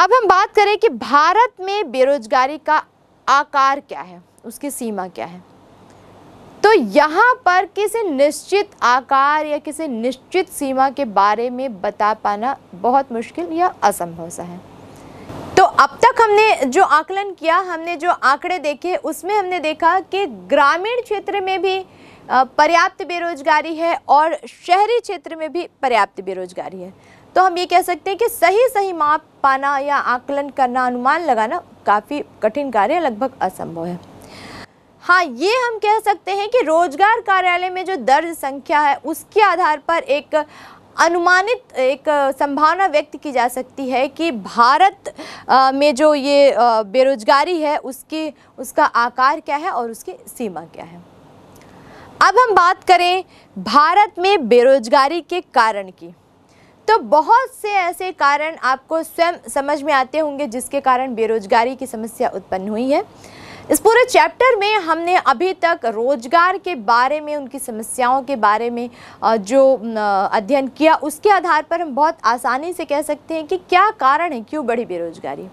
अब हम बात करें कि भारत में बेरोजगारी का आकार क्या है उसकी सीमा क्या है तो यहाँ पर किसी निश्चित आकार या किसी निश्चित सीमा के बारे में बता पाना बहुत मुश्किल या असंभव सा है तो अब तक हमने जो आकलन किया हमने जो आंकड़े देखे उसमें हमने देखा कि ग्रामीण क्षेत्र में भी पर्याप्त बेरोजगारी है और शहरी क्षेत्र में भी पर्याप्त बेरोजगारी है तो हम ये कह सकते हैं कि सही सही माप पाना या आकलन करना अनुमान लगाना काफ़ी कठिन कार्य लगभग असंभव है हाँ ये हम कह सकते हैं कि रोजगार कार्यालय में जो दर्ज संख्या है उसके आधार पर एक अनुमानित एक संभावना व्यक्त की जा सकती है कि भारत में जो ये बेरोजगारी है उसकी उसका आकार क्या है और उसकी सीमा क्या है अब हम बात करें भारत में बेरोजगारी के कारण की तो बहुत से ऐसे कारण आपको स्वयं समझ में आते होंगे जिसके कारण बेरोजगारी की समस्या उत्पन्न हुई है इस पूरे चैप्टर में हमने अभी तक रोजगार के बारे में उनकी समस्याओं के बारे में जो अध्ययन किया उसके आधार पर हम बहुत आसानी से कह सकते हैं कि क्या कारण है क्यों बढ़ी बेरोजगारी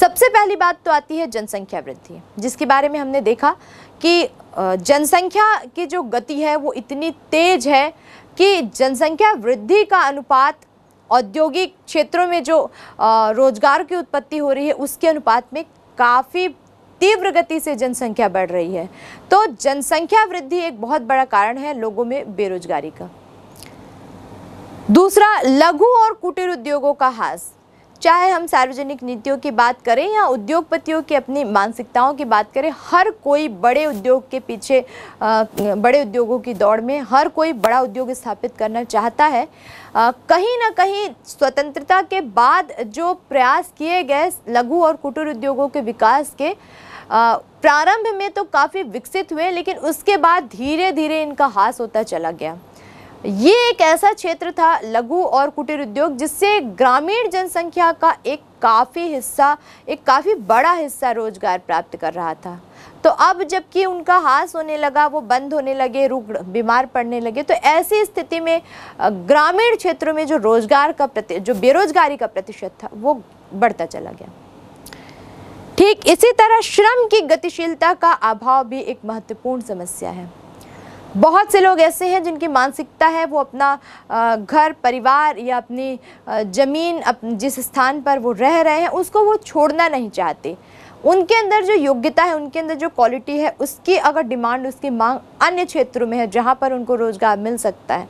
सबसे पहली बात तो आती है जनसंख्या वृद्धि जिसके बारे में हमने देखा कि जनसंख्या की जो गति है वो इतनी तेज़ है कि जनसंख्या वृद्धि का अनुपात औद्योगिक क्षेत्रों में जो रोजगार की उत्पत्ति हो रही है उसके अनुपात में काफ़ी तीव्र गति से जनसंख्या बढ़ रही है तो जनसंख्या वृद्धि एक बहुत बड़ा कारण है लोगों में बेरोजगारी का दूसरा लघु और कुटीर उद्योगों का हास चाहे हम सार्वजनिक नीतियों की बात करें या उद्योगपतियों की अपनी मानसिकताओं की बात करें हर कोई बड़े उद्योग के पीछे बड़े उद्योगों की दौड़ में हर कोई बड़ा उद्योग स्थापित करना चाहता है कहीं ना कहीं स्वतंत्रता के बाद जो प्रयास किए गए लघु और कुटीर उद्योगों के विकास के प्रारंभ में तो काफ़ी विकसित हुए लेकिन उसके बाद धीरे धीरे इनका हास होता चला गया ये एक ऐसा क्षेत्र था लघु और कुटीर उद्योग जिससे ग्रामीण जनसंख्या का एक काफ़ी हिस्सा एक काफ़ी बड़ा हिस्सा रोजगार प्राप्त कर रहा था तो अब जबकि उनका हास होने लगा वो बंद होने लगे रुग बीमार पड़ने लगे तो ऐसी स्थिति में ग्रामीण क्षेत्रों में जो रोजगार का प्रति जो बेरोजगारी का प्रतिशत था वो बढ़ता चला गया ठीक इसी तरह श्रम की गतिशीलता का अभाव भी एक महत्वपूर्ण समस्या है बहुत से लोग ऐसे हैं जिनकी मानसिकता है वो अपना घर परिवार या अपनी ज़मीन अप, जिस स्थान पर वो रह रहे हैं उसको वो छोड़ना नहीं चाहते उनके अंदर जो योग्यता है उनके अंदर जो क्वालिटी है उसकी अगर डिमांड उसकी मांग अन्य क्षेत्रों में है जहाँ पर उनको रोज़गार मिल सकता है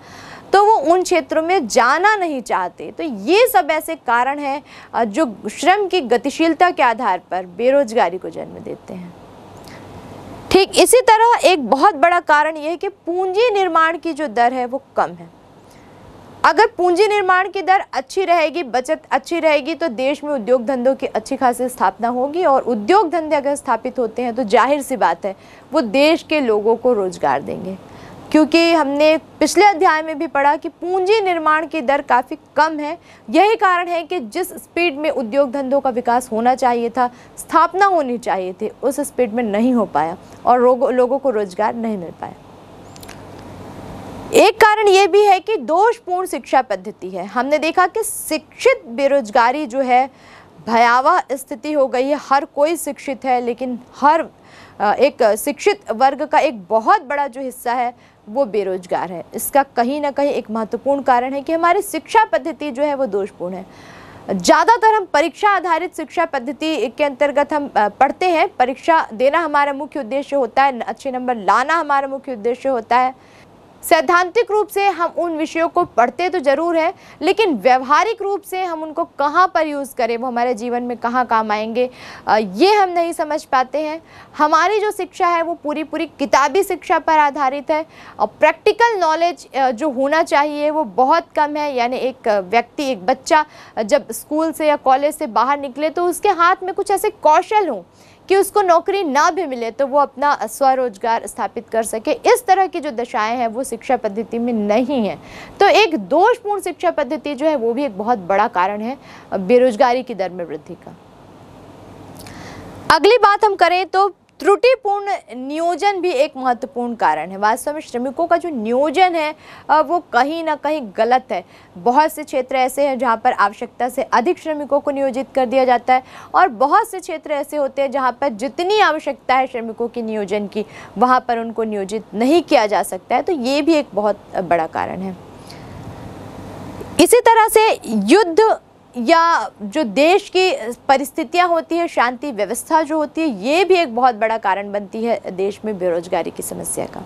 तो वो उन क्षेत्रों में जाना नहीं चाहते तो ये सब ऐसे कारण हैं जो श्रम की गतिशीलता के आधार पर बेरोजगारी को जन्म देते हैं ठीक इसी तरह एक बहुत बड़ा कारण यह है कि पूंजी निर्माण की जो दर है वो कम है अगर पूंजी निर्माण की दर अच्छी रहेगी बचत अच्छी रहेगी तो देश में उद्योग धंधों की अच्छी खासी स्थापना होगी और उद्योग धंधे अगर स्थापित होते हैं तो जाहिर सी बात है वो देश के लोगों को रोजगार देंगे क्योंकि हमने पिछले अध्याय में भी पढ़ा कि पूंजी निर्माण की दर काफ़ी कम है यही कारण है कि जिस स्पीड में उद्योग धंधों का विकास होना चाहिए था स्थापना होनी चाहिए थी उस स्पीड में नहीं हो पाया और लोगों को रोजगार नहीं मिल पाया एक कारण ये भी है कि दोषपूर्ण शिक्षा पद्धति है हमने देखा कि शिक्षित बेरोजगारी जो है भयावह स्थिति हो गई है हर कोई शिक्षित है लेकिन हर एक शिक्षित वर्ग का एक बहुत बड़ा जो हिस्सा है वो बेरोजगार है इसका कहीं ना कहीं एक महत्वपूर्ण कारण है कि हमारी शिक्षा पद्धति जो है वो दोषपूर्ण है ज़्यादातर हम परीक्षा आधारित शिक्षा पद्धति के अंतर्गत हम पढ़ते हैं परीक्षा देना हमारा मुख्य उद्देश्य होता है अच्छे नंबर लाना हमारा मुख्य उद्देश्य होता है सैद्धांतिक रूप से हम उन विषयों को पढ़ते तो ज़रूर हैं लेकिन व्यवहारिक रूप से हम उनको कहाँ पर यूज़ करें वो हमारे जीवन में कहाँ काम आएंगे ये हम नहीं समझ पाते हैं हमारी जो शिक्षा है वो पूरी पूरी किताबी शिक्षा पर आधारित है और प्रैक्टिकल नॉलेज जो होना चाहिए वो बहुत कम है यानी एक व्यक्ति एक बच्चा जब स्कूल से या कॉलेज से बाहर निकले तो उसके हाथ में कुछ ऐसे कौशल हों कि उसको नौकरी ना भी मिले तो वो अपना स्वरोजगार स्थापित कर सके इस तरह की जो दशाएं हैं वो शिक्षा पद्धति में नहीं है तो एक दोषपूर्ण शिक्षा पद्धति जो है वो भी एक बहुत बड़ा कारण है बेरोजगारी की दर में वृद्धि का अगली बात हम करें तो त्रुटिपूर्ण नियोजन भी एक महत्वपूर्ण कारण है वास्तव में श्रमिकों का जो नियोजन है वो कहीं ना कहीं गलत है बहुत से क्षेत्र ऐसे हैं जहाँ पर आवश्यकता से अधिक श्रमिकों को नियोजित कर दिया जाता है और बहुत से क्षेत्र ऐसे होते हैं जहाँ पर जितनी आवश्यकता है श्रमिकों की नियोजन की वहाँ पर उनको नियोजित नहीं किया जा सकता है तो ये भी एक बहुत बड़ा कारण है इसी तरह से युद्ध या जो देश की परिस्थितियां होती है शांति व्यवस्था जो होती है ये भी एक बहुत बड़ा कारण बनती है देश में बेरोजगारी की समस्या का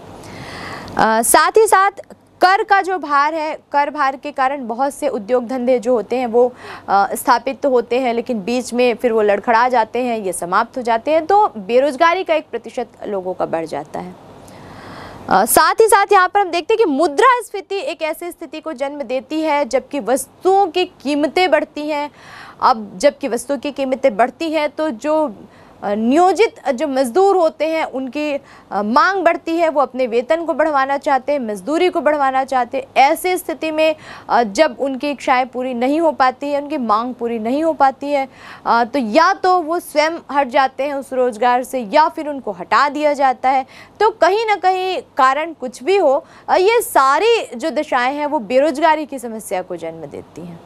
आ, साथ ही साथ कर का जो भार है कर भार के कारण बहुत से उद्योग धंधे जो होते हैं वो आ, स्थापित तो होते हैं लेकिन बीच में फिर वो लड़खड़ा जाते हैं ये समाप्त हो जाते हैं तो बेरोजगारी का एक प्रतिशत लोगों का बढ़ जाता है साथ ही साथ यहाँ पर हम देखते हैं कि मुद्रा स्फीति एक ऐसी स्थिति को जन्म देती है जबकि वस्तुओं की कीमतें बढ़ती हैं अब जबकि वस्तुओं की कीमतें बढ़ती हैं तो जो नियोजित जो मज़दूर होते हैं उनकी मांग बढ़ती है वो अपने वेतन को बढ़वाना चाहते हैं मजदूरी को बढ़वाना चाहते हैं ऐसी स्थिति में जब उनकी इच्छाएँ पूरी नहीं हो पाती है उनकी मांग पूरी नहीं हो पाती है तो या तो वो स्वयं हट जाते हैं उस रोज़गार से या फिर उनको हटा दिया जाता है तो कहीं ना कहीं कारण कुछ भी हो ये सारी जो दशाएँ हैं वो बेरोज़गारी की समस्या को जन्म देती हैं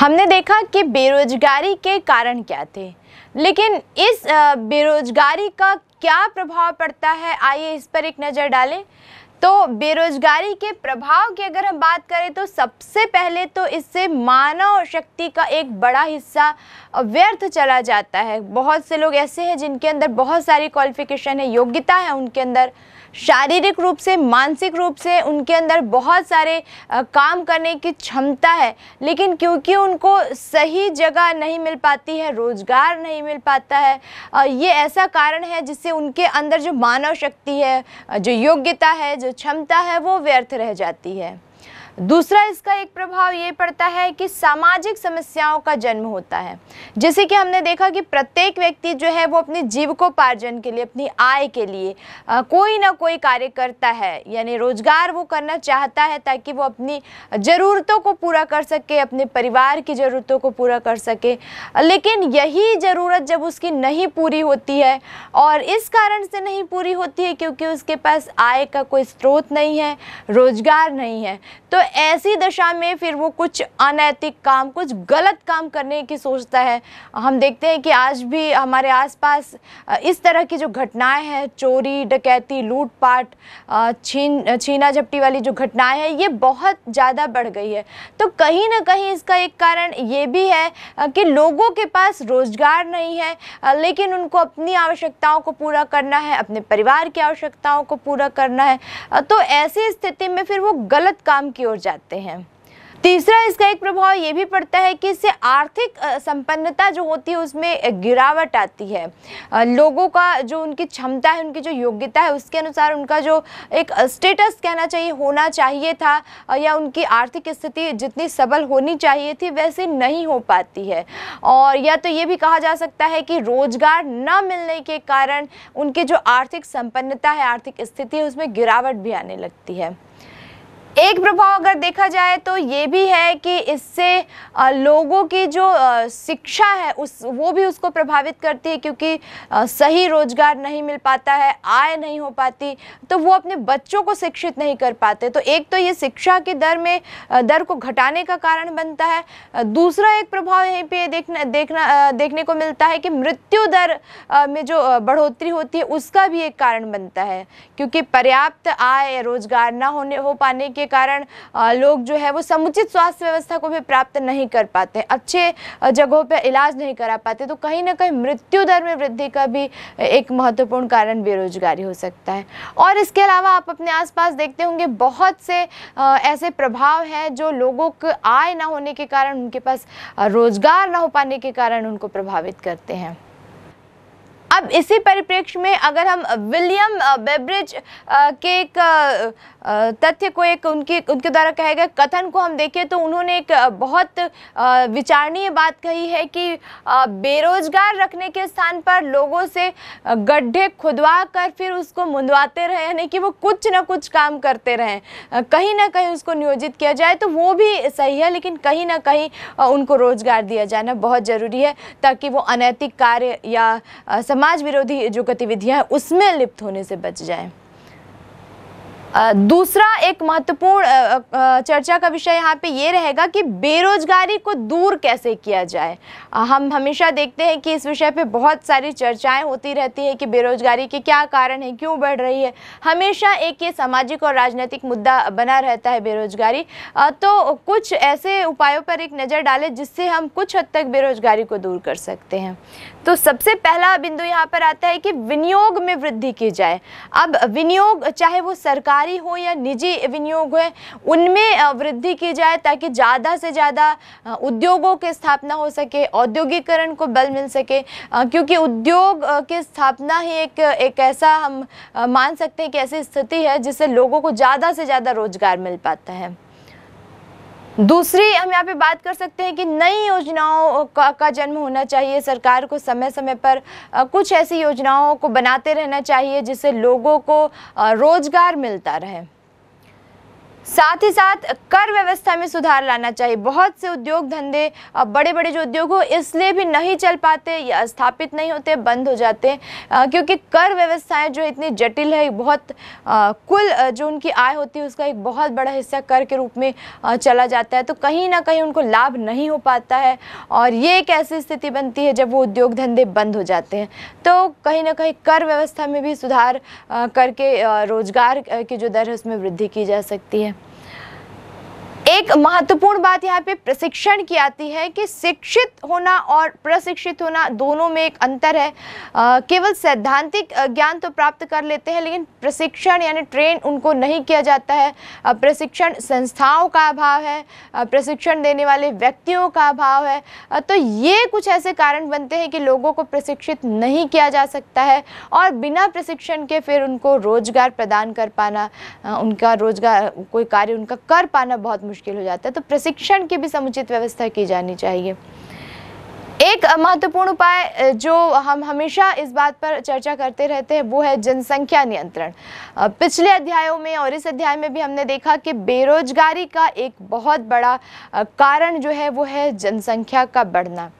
हमने देखा कि बेरोजगारी के कारण क्या थे लेकिन इस बेरोज़गारी का क्या प्रभाव पड़ता है आइए इस पर एक नज़र डालें तो बेरोजगारी के प्रभाव की अगर हम बात करें तो सबसे पहले तो इससे मानव शक्ति का एक बड़ा हिस्सा व्यर्थ चला जाता है बहुत से लोग ऐसे हैं जिनके अंदर बहुत सारी क्वालिफिकेशन है योग्यता है उनके अंदर शारीरिक रूप से मानसिक रूप से उनके अंदर बहुत सारे काम करने की क्षमता है लेकिन क्योंकि उनको सही जगह नहीं मिल पाती है रोज़गार नहीं मिल पाता है ये ऐसा कारण है जिससे उनके अंदर जो मानव शक्ति है जो योग्यता है जो क्षमता है वो व्यर्थ रह जाती है दूसरा इसका एक प्रभाव ये पड़ता है कि सामाजिक समस्याओं का जन्म होता है जैसे कि हमने देखा कि प्रत्येक व्यक्ति जो है वो अपने जीविकोपार्जन के लिए अपनी आय के लिए आ, कोई ना कोई कार्य करता है यानी रोजगार वो करना चाहता है ताकि वो अपनी ज़रूरतों को पूरा कर सके अपने परिवार की ज़रूरतों को पूरा कर सके लेकिन यही ज़रूरत जब उसकी नहीं पूरी होती है और इस कारण से नहीं पूरी होती है क्योंकि उसके पास आय का कोई स्रोत नहीं है रोजगार नहीं है तो ऐसी दशा में फिर वो कुछ अनैतिक काम कुछ गलत काम करने की सोचता है हम देखते हैं कि आज भी हमारे आसपास इस तरह की जो घटनाएं हैं चोरी डकैती लूटपाट छीन छीना झपटी वाली जो घटनाएं हैं ये बहुत ज़्यादा बढ़ गई है तो कहीं ना कहीं इसका एक कारण ये भी है कि लोगों के पास रोज़गार नहीं है लेकिन उनको अपनी आवश्यकताओं को पूरा करना है अपने परिवार की आवश्यकताओं को पूरा करना है तो ऐसी स्थिति में फिर वो गलत काम की ओर जाते हैं तीसरा इसका एक प्रभाव ये भी पड़ता है कि इससे आर्थिक संपन्नता जो होती है उसमें गिरावट आती है लोगों का जो उनकी क्षमता है उनकी जो योग्यता है उसके अनुसार उनका जो एक स्टेटस कहना चाहिए होना चाहिए था या उनकी आर्थिक स्थिति जितनी सबल होनी चाहिए थी वैसे नहीं हो पाती है और या तो ये भी कहा जा सकता है कि रोजगार न मिलने के कारण उनकी जो आर्थिक संपन्नता है आर्थिक स्थिति है उसमें गिरावट भी आने लगती है एक प्रभाव अगर देखा जाए तो ये भी है कि इससे लोगों की जो शिक्षा है उस वो भी उसको प्रभावित करती है क्योंकि सही रोजगार नहीं मिल पाता है आय नहीं हो पाती तो वो अपने बच्चों को शिक्षित नहीं कर पाते तो एक तो ये शिक्षा की दर में दर को घटाने का कारण बनता है दूसरा एक प्रभाव यहीं पर देखना देखना देखने को मिलता है कि मृत्यु दर में जो बढ़ोतरी होती है उसका भी एक कारण बनता है क्योंकि पर्याप्त आय रोजगार ना होने हो पाने के के कारण लोग जो है वो समुचित स्वास्थ्य व्यवस्था को भी प्राप्त नहीं कर पाते अच्छे जगहों पर इलाज नहीं करा पाते तो कहीं ना कहीं मृत्यु दर में वृद्धि का भी एक महत्वपूर्ण कारण बेरोजगारी हो सकता है और इसके अलावा आप अपने आसपास देखते होंगे बहुत से ऐसे प्रभाव हैं जो लोगों को आय ना होने के कारण उनके पास रोजगार ना हो पाने के कारण उनको प्रभावित करते हैं अब इसी परिप्रेक्ष्य में अगर हम विलियम बेब्रिज के एक तथ्य को एक उनकी उनके द्वारा कहे गए कथन को हम देखें तो उन्होंने एक बहुत विचारणीय बात कही है कि बेरोजगार रखने के स्थान पर लोगों से गड्ढे खुदवा कर फिर उसको मुंदवाते रहे यानी कि वो कुछ ना कुछ काम करते रहें कहीं ना कहीं उसको नियोजित किया जाए तो वो भी सही है लेकिन कहीं ना कहीं उनको रोजगार दिया जाना बहुत ज़रूरी है ताकि वो अनैतिक कार्य या समाज विरोधी जो गतिविधियाँ हैं उसमें लिप्त होने से बच जाएँ दूसरा एक महत्वपूर्ण चर्चा का विषय यहाँ पे ये रहेगा कि बेरोजगारी को दूर कैसे किया जाए हम हमेशा देखते हैं कि इस विषय पे बहुत सारी चर्चाएं होती रहती है कि बेरोजगारी के क्या कारण है क्यों बढ़ रही है हमेशा एक ये सामाजिक और राजनीतिक मुद्दा बना रहता है बेरोजगारी तो कुछ ऐसे उपायों पर एक नज़र डालें जिससे हम कुछ हद तक बेरोजगारी को दूर कर सकते हैं तो सबसे पहला बिंदु यहाँ पर आता है कि विनियोग में वृद्धि की जाए अब विनियोग चाहे वो सरकारी हो या निजी विनियोग हो उनमें वृद्धि की जाए ताकि ज़्यादा से ज़्यादा उद्योगों की स्थापना हो सके औद्योगिकरण को बल मिल सके क्योंकि उद्योग की स्थापना ही एक एक ऐसा हम मान सकते हैं कि ऐसी स्थिति है जिससे लोगों को ज़्यादा से ज़्यादा रोजगार मिल पाता है दूसरी हम यहाँ पे बात कर सकते हैं कि नई योजनाओं का, का जन्म होना चाहिए सरकार को समय समय पर कुछ ऐसी योजनाओं को बनाते रहना चाहिए जिससे लोगों को रोज़गार मिलता रहे साथ ही साथ कर व्यवस्था में सुधार लाना चाहिए बहुत से उद्योग धंधे बड़े बड़े जो उद्योग हो इसलिए भी नहीं चल पाते या स्थापित नहीं होते बंद हो जाते क्योंकि कर व्यवस्थाएं जो इतनी जटिल है बहुत कुल जो उनकी आय होती है उसका एक बहुत बड़ा हिस्सा कर के रूप में चला जाता है तो कहीं ना कहीं उनको लाभ नहीं हो पाता है और ये एक ऐसी स्थिति बनती है जब वो उद्योग धंधे बंद हो जाते हैं तो कहीं ना कहीं कर व्यवस्था में भी सुधार करके रोज़गार की जो दर है उसमें वृद्धि की जा सकती है एक महत्वपूर्ण बात यहाँ पे प्रशिक्षण की आती है कि शिक्षित होना और प्रशिक्षित होना दोनों में एक अंतर है केवल सैद्धांतिक ज्ञान तो प्राप्त कर लेते हैं लेकिन प्रशिक्षण यानी ट्रेन उनको नहीं किया जाता है प्रशिक्षण संस्थाओं का अभाव है प्रशिक्षण देने वाले व्यक्तियों का अभाव है तो ये कुछ ऐसे कारण बनते हैं कि लोगों को प्रशिक्षित नहीं किया जा सकता है और बिना प्रशिक्षण के फिर उनको रोज़गार प्रदान कर पाना उनका रोज़गार कोई कार्य उनका कर पाना बहुत मुश्किल हो जाता है तो प्रशिक्षण की भी समुचित व्यवस्था की जानी चाहिए एक महत्वपूर्ण उपाय जो हम हमेशा इस बात पर चर्चा करते रहते हैं वो है जनसंख्या नियंत्रण पिछले अध्यायों में और इस अध्याय में भी हमने देखा कि बेरोजगारी का एक बहुत बड़ा कारण जो है वो है जनसंख्या का बढ़ना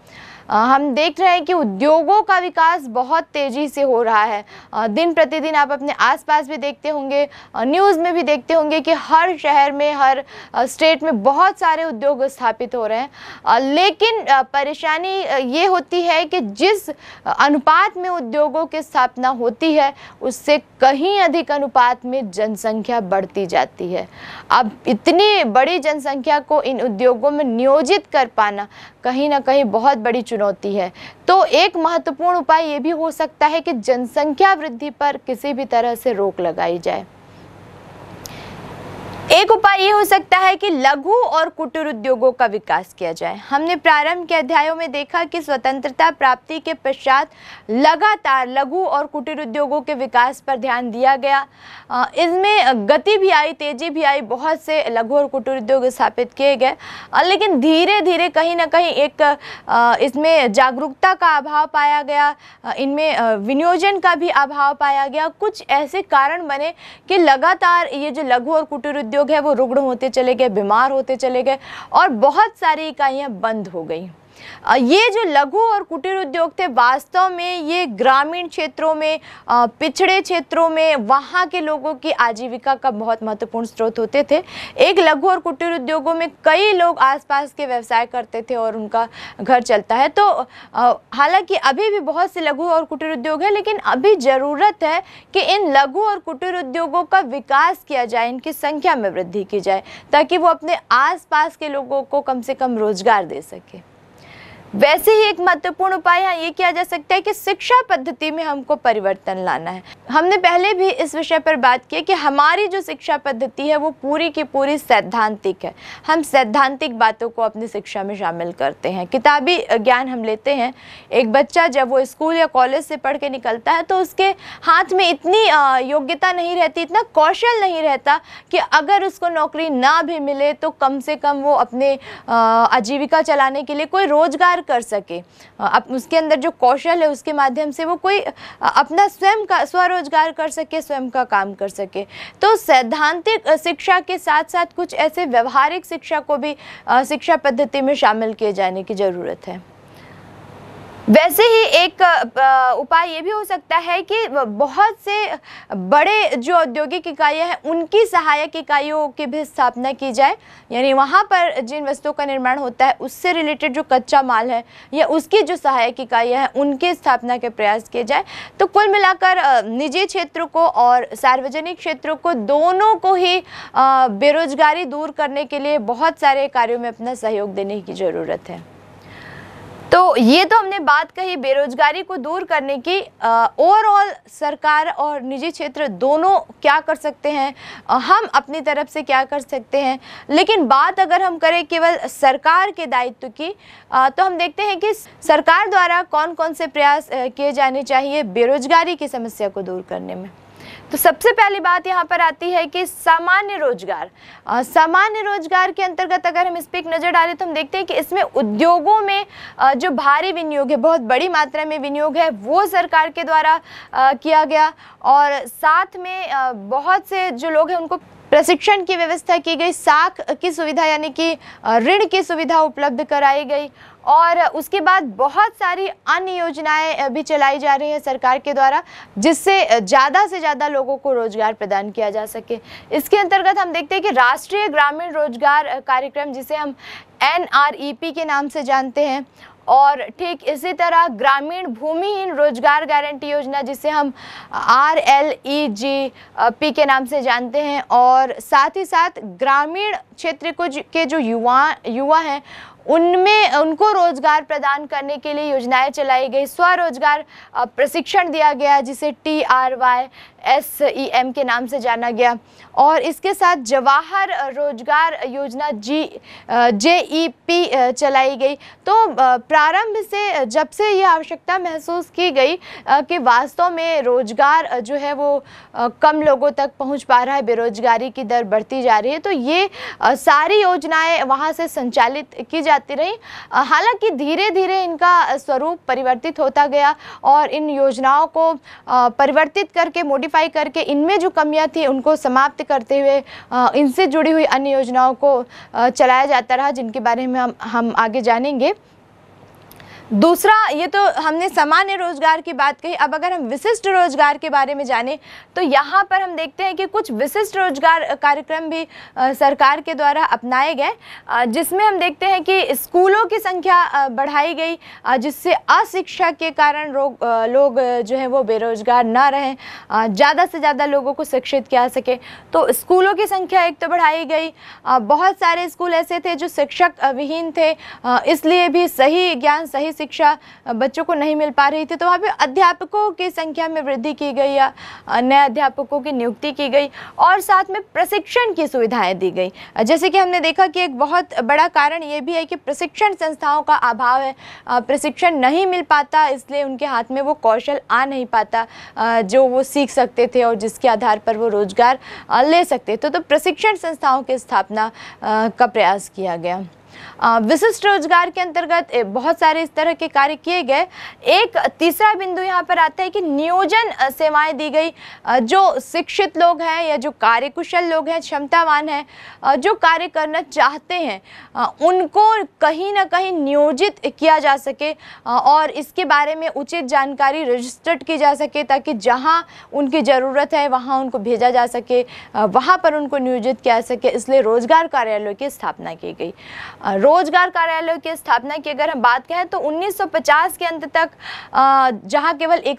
हम देख रहे हैं कि उद्योगों का विकास बहुत तेज़ी से हो रहा है दिन प्रतिदिन आप अपने आसपास भी देखते होंगे न्यूज़ में भी देखते होंगे कि हर शहर में हर स्टेट में बहुत सारे उद्योग स्थापित हो रहे हैं लेकिन परेशानी ये होती है कि जिस अनुपात में उद्योगों की स्थापना होती है उससे कहीं अधिक अनुपात में जनसंख्या बढ़ती जाती है अब इतनी बड़ी जनसंख्या को इन उद्योगों में नियोजित कर पाना कहीं ना कहीं बहुत बड़ी चुनौती है तो एक महत्वपूर्ण उपाय ये भी हो सकता है कि जनसंख्या वृद्धि पर किसी भी तरह से रोक लगाई जाए एक उपाय ये हो सकता है कि लघु और कुटीर उद्योगों का विकास किया जाए हमने प्रारंभ के अध्यायों में देखा कि स्वतंत्रता प्राप्ति के पश्चात लगातार लघु और कुटीर उद्योगों के विकास पर ध्यान दिया गया इसमें गति भी आई तेजी भी आई बहुत से लघु और कुटीर उद्योग स्थापित किए गए लेकिन धीरे धीरे कहीं ना कहीं एक इसमें जागरूकता का अभाव पाया गया इनमें विनियोजन का भी अभाव पाया गया कुछ ऐसे कारण बने कि लगातार ये जो लघु और कुटीर उद्योग लोग हैं वो रुग्ण होते चले गए बीमार होते चले गए और बहुत सारी इकाइयाँ बंद हो गई ये जो लघु और कुटीर उद्योग थे वास्तव में ये ग्रामीण क्षेत्रों में पिछड़े क्षेत्रों में वहाँ के लोगों की आजीविका का बहुत महत्वपूर्ण स्रोत होते थे एक लघु और कुटीर उद्योगों में कई लोग आसपास के व्यवसाय करते थे और उनका घर चलता है तो हालांकि अभी भी बहुत से लघु और कुटीर उद्योग हैं लेकिन अभी ज़रूरत है कि इन लघु और कुटीर उद्योगों का विकास किया जाए इनकी संख्या में वृद्धि की जाए ताकि वो अपने आस के लोगों को कम से कम रोज़गार दे सके वैसे ही एक महत्वपूर्ण उपाय यहाँ ये किया जा सकता है कि शिक्षा पद्धति में हमको परिवर्तन लाना है हमने पहले भी इस विषय पर बात की कि हमारी जो शिक्षा पद्धति है वो पूरी की पूरी सैद्धांतिक है हम सैद्धांतिक बातों को अपनी शिक्षा में शामिल करते हैं किताबी ज्ञान हम लेते हैं एक बच्चा जब वो स्कूल या कॉलेज से पढ़ के निकलता है तो उसके हाथ में इतनी योग्यता नहीं रहती इतना कौशल नहीं रहता कि अगर उसको नौकरी ना भी मिले तो कम से कम वो अपने आजीविका चलाने के लिए कोई रोज़गार कर सके अब उसके अंदर जो कौशल है उसके माध्यम से वो कोई अपना स्वयं का स्वरोजगार कर सके स्वयं का काम कर सके तो सैद्धांतिक शिक्षा के साथ साथ कुछ ऐसे व्यवहारिक शिक्षा को भी शिक्षा पद्धति में शामिल किए जाने की ज़रूरत है वैसे ही एक उपाय ये भी हो सकता है कि बहुत से बड़े जो औद्योगिक इकाइयाँ हैं उनकी सहायक इकाइयों की भी स्थापना की जाए यानी वहाँ पर जिन वस्तुओं का निर्माण होता है उससे रिलेटेड जो कच्चा माल है या उसकी जो सहायक इकाइयाँ हैं उनकी स्थापना के प्रयास किए जाए तो कुल मिलाकर निजी क्षेत्र को और सार्वजनिक क्षेत्र को दोनों को ही बेरोजगारी दूर करने के लिए बहुत सारे कार्यों में अपना सहयोग देने की ज़रूरत है तो ये तो हमने बात कही बेरोजगारी को दूर करने की ओवरऑल सरकार और निजी क्षेत्र दोनों क्या कर सकते हैं आ, हम अपनी तरफ से क्या कर सकते हैं लेकिन बात अगर हम करें केवल सरकार के दायित्व की आ, तो हम देखते हैं कि सरकार द्वारा कौन कौन से प्रयास किए जाने चाहिए बेरोजगारी की समस्या को दूर करने में तो सबसे पहली बात यहाँ पर आती है कि सामान्य रोजगार सामान्य रोजगार के अंतर्गत अगर हम इस पर एक नज़र डालें तो हम देखते हैं कि इसमें उद्योगों में जो भारी विनियोग है बहुत बड़ी मात्रा में विनियोग है वो सरकार के द्वारा किया गया और साथ में बहुत से जो लोग हैं उनको प्रशिक्षण की व्यवस्था की गई साख की सुविधा यानी कि ऋण की सुविधा उपलब्ध कराई गई और उसके बाद बहुत सारी अन्य योजनाएं भी चलाई जा रही हैं सरकार के द्वारा जिससे ज़्यादा से ज़्यादा लोगों को रोज़गार प्रदान किया जा सके इसके अंतर्गत हम देखते हैं कि राष्ट्रीय ग्रामीण रोजगार कार्यक्रम जिसे हम एन के नाम से जानते हैं और ठीक इसी तरह ग्रामीण भूमिहीन रोजगार गारंटी योजना जिसे हम R L E G P के नाम से जानते हैं और साथ ही साथ ग्रामीण क्षेत्र को के जो युवा युवा हैं उनमें उनको रोजगार प्रदान करने के लिए योजनाएं चलाई गई स्वरोजगार प्रशिक्षण दिया गया जिसे T R Y S E M के नाम से जाना गया और इसके साथ जवाहर रोजगार योजना जी जे ई पी चलाई गई तो प्रारंभ से जब से ये आवश्यकता महसूस की गई कि वास्तव में रोजगार जो है वो कम लोगों तक पहुंच पा रहा है बेरोजगारी की दर बढ़ती जा रही है तो ये सारी योजनाएं वहाँ से संचालित की जाती रही हालांकि धीरे धीरे इनका स्वरूप परिवर्तित होता गया और इन योजनाओं को परिवर्तित करके मोडी आइडेंटिफाई करके इनमें जो कमियां थी उनको समाप्त करते हुए इनसे जुड़ी हुई अन्य योजनाओं को चलाया जाता रहा जिनके बारे में हम हम आगे जानेंगे दूसरा ये तो हमने सामान्य रोजगार की बात कही अब अगर हम विशिष्ट रोजगार के बारे में जाने तो यहाँ पर हम देखते हैं कि कुछ विशिष्ट रोजगार कार्यक्रम भी सरकार के द्वारा अपनाए गए जिसमें हम देखते हैं कि स्कूलों की संख्या बढ़ाई गई जिससे अशिक्षा के कारण लोग जो है वो बेरोजगार ना रहें ज़्यादा से ज़्यादा लोगों को शिक्षित किया सके तो स्कूलों की संख्या एक तो बढ़ाई गई बहुत सारे स्कूल ऐसे थे जो शिक्षक विहीन थे इसलिए भी सही ज्ञान सही शिक्षा बच्चों को नहीं मिल पा रही थी तो वहाँ पर अध्यापकों की संख्या में वृद्धि की गई या नए अध्यापकों की नियुक्ति की गई और साथ में प्रशिक्षण की सुविधाएं दी गई जैसे कि हमने देखा कि एक बहुत बड़ा कारण ये भी है कि प्रशिक्षण संस्थाओं का अभाव है प्रशिक्षण नहीं मिल पाता इसलिए उनके हाथ में वो कौशल आ नहीं पाता जो वो सीख सकते थे और जिसके आधार पर वो रोज़गार ले सकते थे तो प्रशिक्षण संस्थाओं की स्थापना का प्रयास किया गया विशिष्ट रोजगार के अंतर्गत बहुत सारे इस तरह के कार्य किए गए एक तीसरा बिंदु यहाँ पर आता है कि नियोजन सेवाएं दी गई जो शिक्षित लोग हैं या जो कार्यकुशल लोग हैं क्षमतावान हैं जो कार्य करना चाहते हैं उनको कहीं ना कहीं नियोजित किया जा सके और इसके बारे में उचित जानकारी रजिस्टर्ड की जा सके ताकि जहाँ उनकी ज़रूरत है वहाँ उनको भेजा जा सके वहाँ पर उनको नियोजित किया जा सके इसलिए रोज़गार कार्यालयों की स्थापना की गई रोजगार कार्यालयों की स्थापना की अगर हम बात करें तो 1950 के अंत तक जहां केवल एक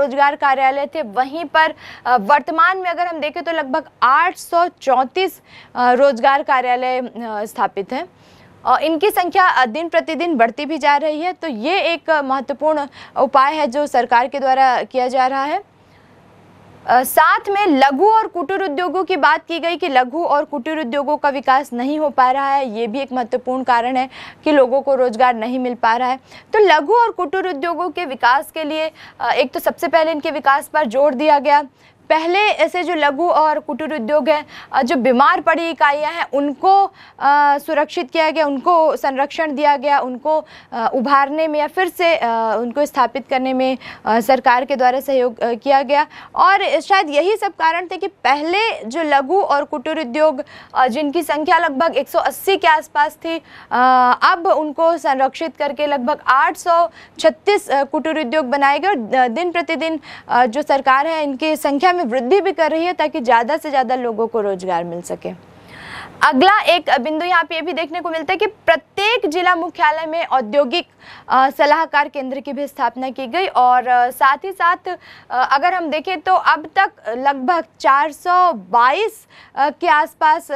रोजगार कार्यालय थे वहीं पर वर्तमान में अगर हम देखें तो लगभग 834 रोजगार कार्यालय स्थापित हैं और इनकी संख्या दिन प्रतिदिन बढ़ती भी जा रही है तो ये एक महत्वपूर्ण उपाय है जो सरकार के द्वारा किया जा रहा है साथ में लघु और कुटीर उद्योगों की बात की गई कि लघु और कुटीर उद्योगों का विकास नहीं हो पा रहा है ये भी एक महत्वपूर्ण कारण है कि लोगों को रोजगार नहीं मिल पा रहा है तो लघु और कुटीर उद्योगों के विकास के लिए एक तो सबसे पहले इनके विकास पर जोर दिया गया पहले ऐसे जो लघु और कुटीर उद्योग हैं जो बीमार पड़ी इकाइयाँ हैं उनको सुरक्षित किया गया उनको संरक्षण दिया गया उनको उभारने में या फिर से उनको स्थापित करने में सरकार के द्वारा सहयोग किया गया और शायद यही सब कारण थे कि पहले जो लघु और कुटीर उद्योग जिनकी संख्या लगभग 180 के आसपास थी अब उनको संरक्षित करके लगभग 836 कुटीर उद्योग बनाए गए और दिन प्रतिदिन जो सरकार है इनकी संख्या में में वृद्धि भी कर रही है ताकि ज़्यादा से ज़्यादा लोगों को रोजगार मिल सके अगला एक बिंदु यहाँ पे ये भी देखने को मिलता है कि प्रत्येक जिला मुख्यालय में औद्योगिक सलाहकार केंद्र की भी स्थापना की गई और साथ ही साथ अगर हम देखें तो अब तक लगभग 422 के आसपास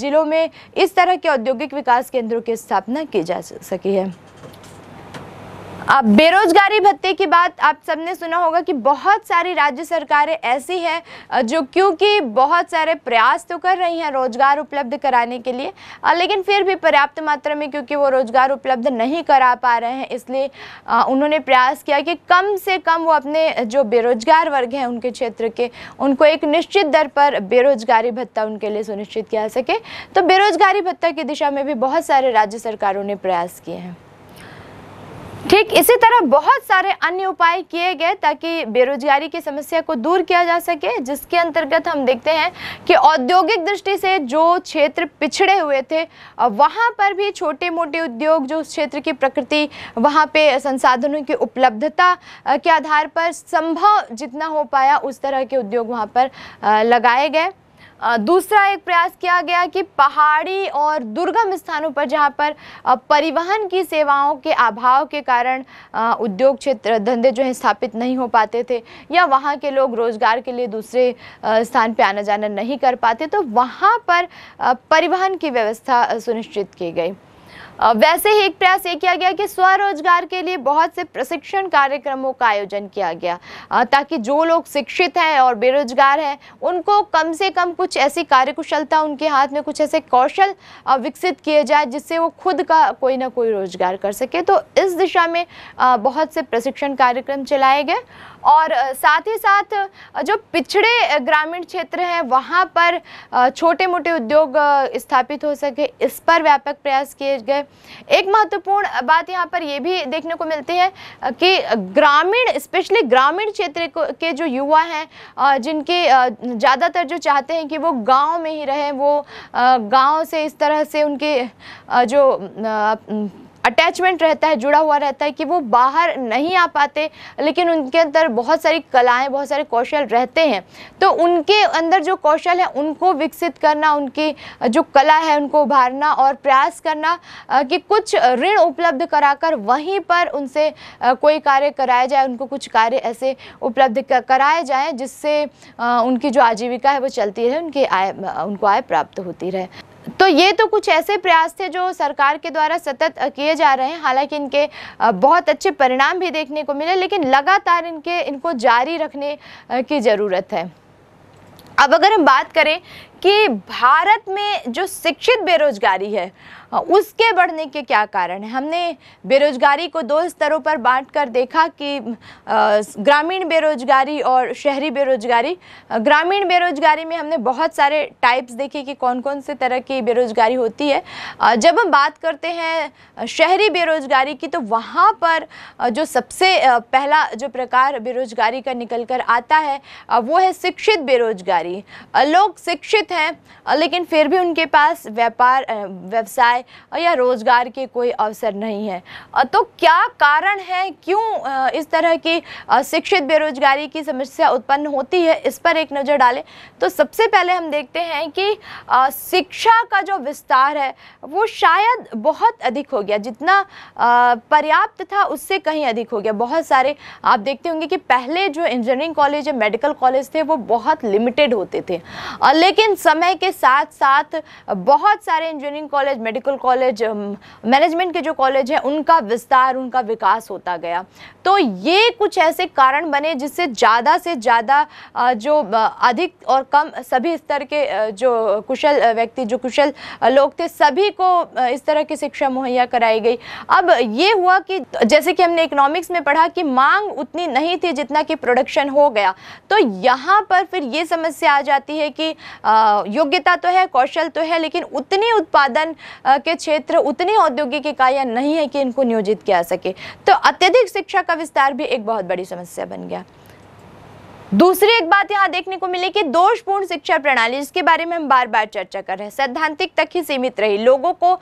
जिलों में इस तरह के औद्योगिक विकास केंद्रों की के स्थापना की जा सकी है अब बेरोजगारी भत्ते की बात आप सबने सुना होगा कि बहुत सारी राज्य सरकारें ऐसी हैं जो क्योंकि बहुत सारे प्रयास तो कर रही हैं रोजगार उपलब्ध कराने के लिए लेकिन फिर भी पर्याप्त मात्रा में क्योंकि वो रोजगार उपलब्ध नहीं करा पा रहे हैं इसलिए उन्होंने प्रयास किया कि कम से कम वो अपने जो बेरोजगार वर्ग हैं उनके क्षेत्र के उनको एक निश्चित दर पर बेरोजगारी भत्ता उनके लिए सुनिश्चित किया सके तो बेरोजगारी भत्ता की दिशा में भी बहुत सारे राज्य सरकारों ने प्रयास किए हैं ठीक इसी तरह बहुत सारे अन्य उपाय किए गए ताकि बेरोजगारी की समस्या को दूर किया जा सके जिसके अंतर्गत हम देखते हैं कि औद्योगिक दृष्टि से जो क्षेत्र पिछड़े हुए थे वहाँ पर भी छोटे मोटे उद्योग जो उस क्षेत्र की प्रकृति वहाँ पे संसाधनों की उपलब्धता के आधार पर संभव जितना हो पाया उस तरह के उद्योग वहाँ पर लगाए गए दूसरा एक प्रयास किया गया कि पहाड़ी और दुर्गम स्थानों पर जहाँ पर परिवहन की सेवाओं के अभाव के कारण उद्योग क्षेत्र धंधे जो हैं स्थापित नहीं हो पाते थे या वहाँ के लोग रोज़गार के लिए दूसरे स्थान पर आना जाना नहीं कर पाते तो वहाँ पर परिवहन की व्यवस्था सुनिश्चित की गई वैसे ही एक प्रयास ये किया गया कि स्वरोजगार के लिए बहुत से प्रशिक्षण कार्यक्रमों का आयोजन किया गया ताकि जो लोग शिक्षित हैं और बेरोजगार हैं उनको कम से कम कुछ ऐसी कार्यकुशलता उनके हाथ में कुछ ऐसे कौशल विकसित किए जाए जिससे वो खुद का कोई ना कोई रोजगार कर सके तो इस दिशा में बहुत से प्रशिक्षण कार्यक्रम चलाए गए और साथ ही साथ जो पिछड़े ग्रामीण क्षेत्र हैं वहाँ पर छोटे मोटे उद्योग स्थापित हो सके इस पर व्यापक प्रयास किए गए एक महत्वपूर्ण बात यहाँ पर यह भी देखने को मिलती है कि ग्रामीण स्पेशली ग्रामीण क्षेत्र के जो युवा हैं जिनके ज़्यादातर जो चाहते हैं कि वो गाँव में ही रहें वो गाँव से इस तरह से उनके जो अटैचमेंट रहता है जुड़ा हुआ रहता है कि वो बाहर नहीं आ पाते लेकिन उनके अंदर बहुत सारी कलाएँ बहुत सारे कौशल रहते हैं तो उनके अंदर जो कौशल है उनको विकसित करना उनकी जो कला है उनको उभारना और प्रयास करना कि कुछ ऋण उपलब्ध कराकर वहीं पर उनसे कोई कार्य कराया जाए उनको कुछ कार्य ऐसे उपलब्ध कराए जाए जिससे उनकी जो आजीविका है वो चलती रहे उनकी आय उनको आय प्राप्त होती रहे तो ये तो कुछ ऐसे प्रयास थे जो सरकार के द्वारा सतत किए जा रहे हैं हालांकि इनके बहुत अच्छे परिणाम भी देखने को मिले लेकिन लगातार इनके इनको जारी रखने की ज़रूरत है अब अगर हम बात करें कि भारत में जो शिक्षित बेरोजगारी है उसके बढ़ने के क्या कारण है हमने बेरोजगारी को दो स्तरों पर बांट कर देखा कि ग्रामीण बेरोजगारी और शहरी बेरोजगारी ग्रामीण बेरोजगारी में हमने बहुत सारे टाइप्स देखे कि कौन कौन से तरह की बेरोजगारी होती है जब हम बात करते हैं शहरी बेरोजगारी की तो वहाँ पर जो सबसे पहला जो प्रकार बेरोजगारी का निकल कर आता है वो है शिक्षित बेरोजगारी लोग शिक्षित हैं लेकिन फिर भी उनके पास व्यापार व्यवसाय जाए या रोज़गार के कोई अवसर नहीं है तो क्या कारण है क्यों इस तरह की शिक्षित बेरोजगारी की समस्या उत्पन्न होती है इस पर एक नज़र डालें तो सबसे पहले हम देखते हैं कि शिक्षा का जो विस्तार है वो शायद बहुत अधिक हो गया जितना पर्याप्त था उससे कहीं अधिक हो गया बहुत सारे आप देखते होंगे कि पहले जो इंजीनियरिंग कॉलेज या मेडिकल कॉलेज थे वो बहुत लिमिटेड होते थे लेकिन समय के साथ साथ बहुत सारे engineering college medical medical college management के जो कॉलेज हैं उनका विस्तार उनका विकास होता गया तो ये कुछ ऐसे कारण बने जिससे ज़्यादा से ज़्यादा जो अधिक और कम सभी स्तर के जो कुशल व्यक्ति जो कुशल लोग थे सभी को इस तरह की शिक्षा मुहैया कराई गई अब ये हुआ कि जैसे कि हमने इकोनॉमिक्स में पढ़ा कि मांग उतनी नहीं थी जितना कि प्रोडक्शन हो गया तो यहाँ पर फिर ये समस्या आ जाती है कि योग्यता तो है कौशल तो है लेकिन उतनी उत्पादन के क्षेत्र उतनी औद्योगिक इकाइयाँ नहीं है कि इनको नियोजित किया सके तो अत्यधिक शिक्षा का विस्तार भी एक बहुत बड़ी समस्या बन गया दूसरी एक बात यहाँ देखने को मिली कि दोषपूर्ण शिक्षा प्रणाली जिसके बारे में हम बार बार चर्चा कर रहे हैं सैद्धांतिक तक ही सीमित रही लोगों को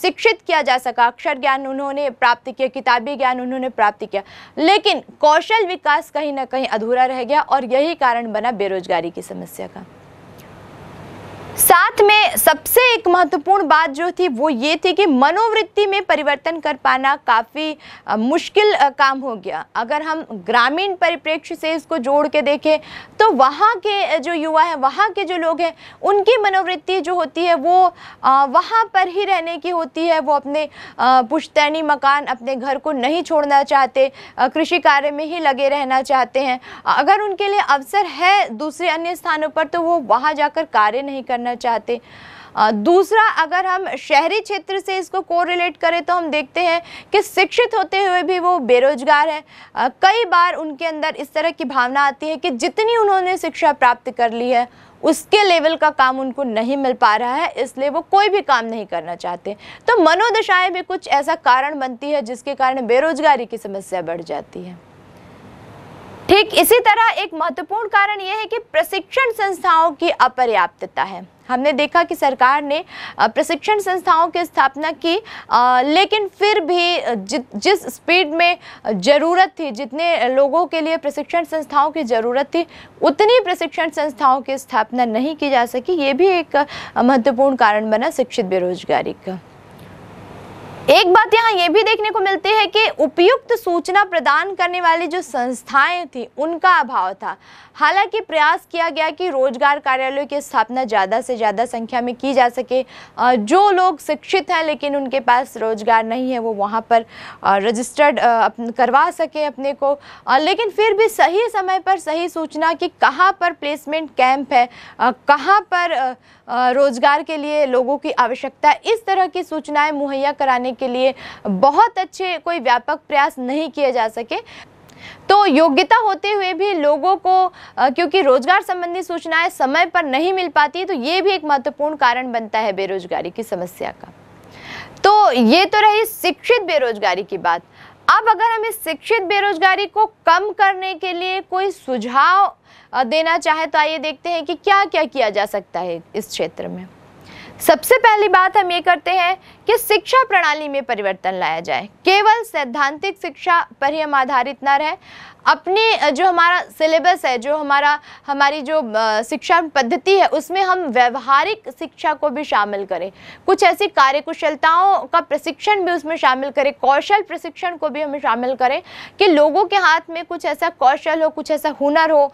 शिक्षित किया जा सका अक्षर ज्ञान उन्होंने प्राप्त किया किताबी ज्ञान उन्होंने प्राप्त किया लेकिन कौशल विकास कहीं ना कहीं अधूरा रह गया और यही कारण बना बेरोजगारी की समस्या का साथ में सबसे एक महत्वपूर्ण बात जो थी वो ये थी कि मनोवृत्ति में परिवर्तन कर पाना काफ़ी मुश्किल काम हो गया अगर हम ग्रामीण परिप्रेक्ष्य से इसको जोड़ के देखें तो वहाँ के जो युवा हैं वहाँ के जो लोग हैं उनकी मनोवृत्ति जो होती है वो वहाँ पर ही रहने की होती है वो अपने पुश्तैनी मकान अपने घर को नहीं छोड़ना चाहते कृषि कार्य में ही लगे रहना चाहते हैं अगर उनके लिए अवसर है दूसरे अन्य स्थानों पर तो वो वहाँ जाकर कार्य नहीं करना करना चाहते दूसरा अगर हम शहरी क्षेत्र से इसको कोरिलेट करें तो हम देखते हैं कि शिक्षित होते हुए भी वो बेरोजगार है कई बार उनके अंदर इस तरह की भावना आती है कि जितनी उन्होंने शिक्षा प्राप्त कर ली है उसके लेवल का काम उनको नहीं मिल पा रहा है इसलिए वो कोई भी काम नहीं करना चाहते तो मनोदशाएं भी कुछ ऐसा कारण बनती है जिसके कारण बेरोजगारी की समस्या बढ़ जाती है ठीक इसी तरह एक महत्वपूर्ण कारण यह है कि प्रशिक्षण संस्थाओं की अपर्याप्तता है हमने देखा कि सरकार ने प्रशिक्षण संस्थाओं की स्थापना की लेकिन फिर भी जि, जिस स्पीड में ज़रूरत थी जितने लोगों के लिए प्रशिक्षण संस्थाओं की ज़रूरत थी उतनी प्रशिक्षण संस्थाओं की स्थापना नहीं की जा सकी ये भी एक महत्वपूर्ण कारण बना शिक्षित बेरोजगारी का एक बात यहाँ ये भी देखने को मिलती है कि उपयुक्त सूचना प्रदान करने वाली जो संस्थाएं थी उनका अभाव था हालांकि प्रयास किया गया कि रोजगार कार्यालयों की स्थापना ज़्यादा से ज़्यादा संख्या में की जा सके जो लोग शिक्षित हैं लेकिन उनके पास रोजगार नहीं है वो वहाँ पर रजिस्टर्ड करवा सके अपने को लेकिन फिर भी सही समय पर सही सूचना कि कहाँ पर प्लेसमेंट कैंप है कहाँ पर रोज़गार के लिए लोगों की आवश्यकता इस तरह की सूचनाएं मुहैया कराने के लिए बहुत अच्छे कोई व्यापक प्रयास नहीं किए जा सके तो योग्यता होते हुए भी लोगों को क्योंकि रोजगार संबंधी सूचनाएं समय पर नहीं मिल पाती तो ये भी एक महत्वपूर्ण कारण बनता है बेरोजगारी की समस्या का तो ये तो रही शिक्षित बेरोजगारी की बात अब अगर हम इस शिक्षित बेरोजगारी को कम करने के लिए कोई सुझाव देना चाहे तो आइए देखते हैं कि क्या क्या किया जा सकता है इस क्षेत्र में सबसे पहली बात हम ये करते हैं कि शिक्षा प्रणाली में परिवर्तन लाया जाए केवल सैद्धांतिक शिक्षा पर ही हम आधारित ना रहे अपने जो हमारा सिलेबस है जो हमारा हमारी जो शिक्षा पद्धति है उसमें हम व्यवहारिक शिक्षा को भी शामिल करें कुछ ऐसी कार्यकुशलताओं का प्रशिक्षण भी उसमें शामिल करें कौशल प्रशिक्षण को भी हमें शामिल करें कि लोगों के हाथ में कुछ ऐसा कौशल हो कुछ ऐसा हुनर हो